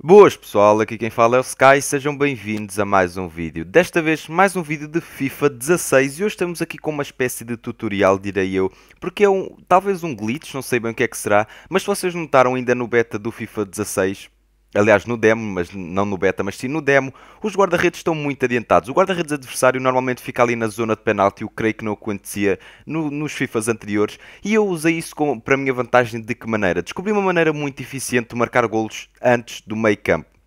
Boas pessoal, aqui quem fala é o Sky, sejam bem-vindos a mais um vídeo. Desta vez mais um vídeo de FIFA 16 e hoje estamos aqui com uma espécie de tutorial, direi eu, porque é um, talvez um glitch, não sei bem o que é que será, mas se vocês notaram ainda no beta do FIFA 16, aliás no demo, mas não no beta, mas sim no demo, os guarda-redes estão muito adiantados. O guarda-redes adversário normalmente fica ali na zona de penalti, eu creio que não acontecia no, nos FIFAs anteriores, e eu usei isso com, para a minha vantagem de que maneira? Descobri uma maneira muito eficiente de marcar golos antes do meio campo.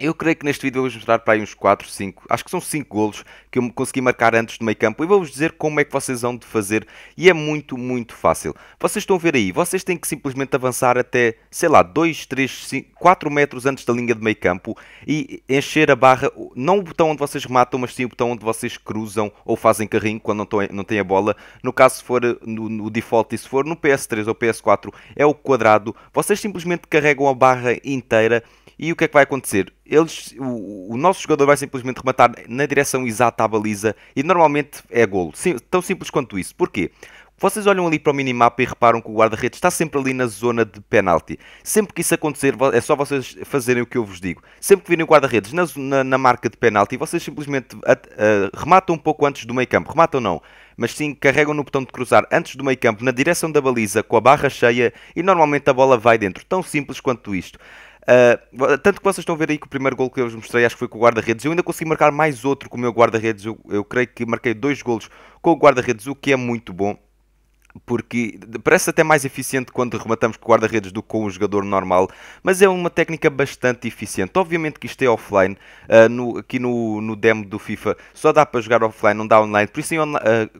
Eu creio que neste vídeo eu vou-vos mostrar para aí uns 4, 5, acho que são 5 golos que eu consegui marcar antes do meio campo e vou-vos dizer como é que vocês vão de fazer e é muito, muito fácil. Vocês estão a ver aí, vocês têm que simplesmente avançar até, sei lá, 2, 3, 5, 4 metros antes da linha de meio campo e encher a barra, não o botão onde vocês rematam, mas sim o botão onde vocês cruzam ou fazem carrinho quando não, estão, não têm a bola. No caso, se for eh, no, no default e se for no PS3 ou PS4, é o quadrado. Vocês simplesmente carregam a barra inteira e o que é que vai acontecer? Eles, o, o nosso jogador vai simplesmente rematar na direção exata à baliza e normalmente é golo. Sim, tão simples quanto isso. Porquê? Vocês olham ali para o minimapa e reparam que o guarda-redes está sempre ali na zona de penalti. Sempre que isso acontecer, é só vocês fazerem o que eu vos digo. Sempre que virem o guarda-redes na, na, na, marca de penalti, vocês simplesmente eh, rematam um pouco antes do meio campo. Rematam não, mas sim carregam no botão de cruzar antes do meio campo, na direção da baliza, com a barra cheia e normalmente a bola vai dentro. Tão simples quanto isto. Uh, tanto que vocês estão a ver aí que o primeiro gol que eu vos mostrei acho que foi com o guarda-redes. Eu ainda consegui marcar mais outro com o meu guarda-redes. Eu, eu creio que marquei dois golos com o guarda-redes, o que é muito bom porque parece até mais eficiente quando rematamos com guarda-redes do que com um jogador normal, mas é uma técnica bastante eficiente. Obviamente que isto é offline, uh, no, aqui no, no demo do FIFA só dá para jogar offline, não dá online, por isso uh,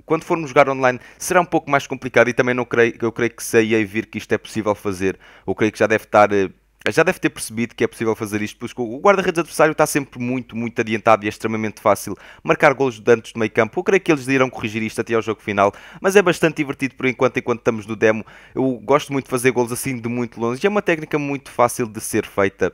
quando formos jogar online será um pouco mais complicado e também não creio, eu creio que sei a vir que isto é possível fazer, eu creio que já deve estar... Uh, já deve ter percebido que é possível fazer isto, porque o guarda-redes adversário está sempre muito, muito adiantado e é extremamente fácil marcar golos antes do meio campo. Eu creio que eles irão corrigir isto até ao jogo final, mas é bastante divertido por enquanto, enquanto estamos no demo. Eu gosto muito de fazer golos assim de muito longe e é uma técnica muito fácil de ser feita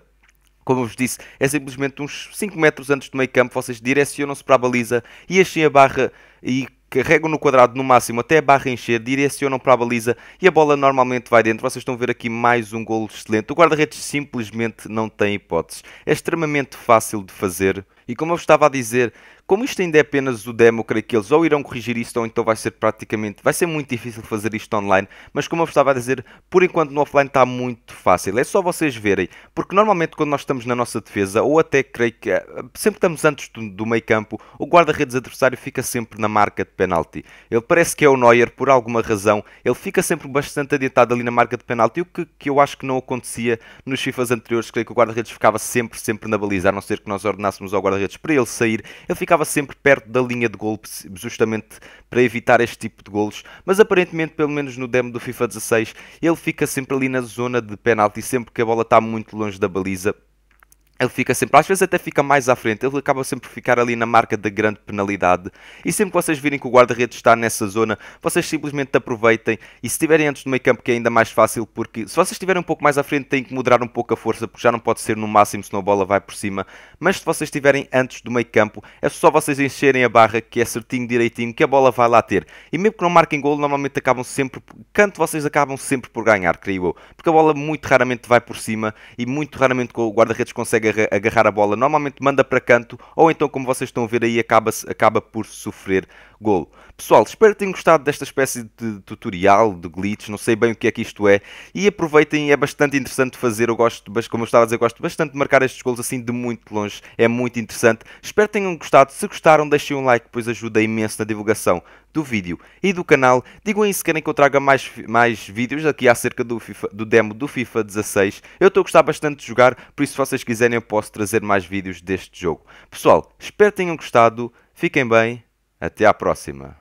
como eu vos disse, é simplesmente uns 5 metros antes do meio campo, vocês direcionam-se para a baliza e enchem a barra e carregam no quadrado no máximo até a barra encher, direcionam para a baliza e a bola normalmente vai dentro. Vocês estão a ver aqui mais um golo excelente. O guarda-redes simplesmente não tem hipóteses. É extremamente fácil de fazer. E como eu estava a dizer, como isto ainda é apenas o demo, creio que eles ou irão corrigir isto ou então vai ser praticamente, vai ser muito difícil fazer isto online, mas como eu estava a dizer, por enquanto no offline está muito fácil, é só vocês verem, porque normalmente quando nós estamos na nossa defesa, ou até creio que eh, sempre estamos antes do, do meio campo, o guarda-redes adversário fica sempre na marca de penalti. Ele parece que é o Neuer, por alguma razão, ele fica sempre bastante adiantado ali na marca de penalti, o que, que eu acho que não acontecia nos FIFAs anteriores, creio que o guarda-redes ficava sempre, sempre na baliza, a não ser que nós ordenássemos ao guarda-redes para ele sair, ele ficava estava sempre perto da linha de gol, justamente para evitar este tipo de golos. Mas aparentemente, pelo menos no demo do FIFA 16, ele fica sempre ali na zona de penalti, sempre que a bola está muito longe da baliza ele fica sempre, às vezes até fica mais à frente, ele acaba sempre por ficar ali na marca da grande penalidade. E sempre que vocês virem que o guarda-redes está nessa zona, vocês simplesmente aproveitem. E se estiverem antes do meio campo, que é ainda mais fácil, porque se vocês estiverem um pouco mais à frente, têm que moderar um pouco a força, porque já não pode ser no máximo se a bola vai por cima. Mas se vocês estiverem antes do meio campo, é só vocês encherem a barra, que é certinho, direitinho, que a bola vai lá ter. E mesmo que não marquem gol, normalmente acabam sempre, canto vocês acabam sempre por ganhar, creio eu. Porque a bola muito raramente vai por cima e muito raramente o guarda-redes consegue agarrar a bola, normalmente manda para canto, ou então, como vocês estão a ver aí, acaba, acaba por sofrer golo. Pessoal, espero que tenham gostado desta espécie de tutorial, de glitch, não sei bem o que é que isto é. E aproveitem, é bastante interessante fazer. Eu gosto, como eu estava a dizer, gosto bastante de marcar estes golos assim de muito longe. É muito interessante. Espero que tenham gostado. Se gostaram, deixem um like, pois ajuda imenso na divulgação do vídeo e do canal. Digam aí se querem que eu traga mais, mais vídeos aqui acerca do, FIFA, do demo do FIFA 16. Eu estou a gostar bastante de jogar, por isso se vocês quiserem eu posso trazer mais vídeos deste jogo. Pessoal, espero que tenham gostado. Fiquem bem até à próxima!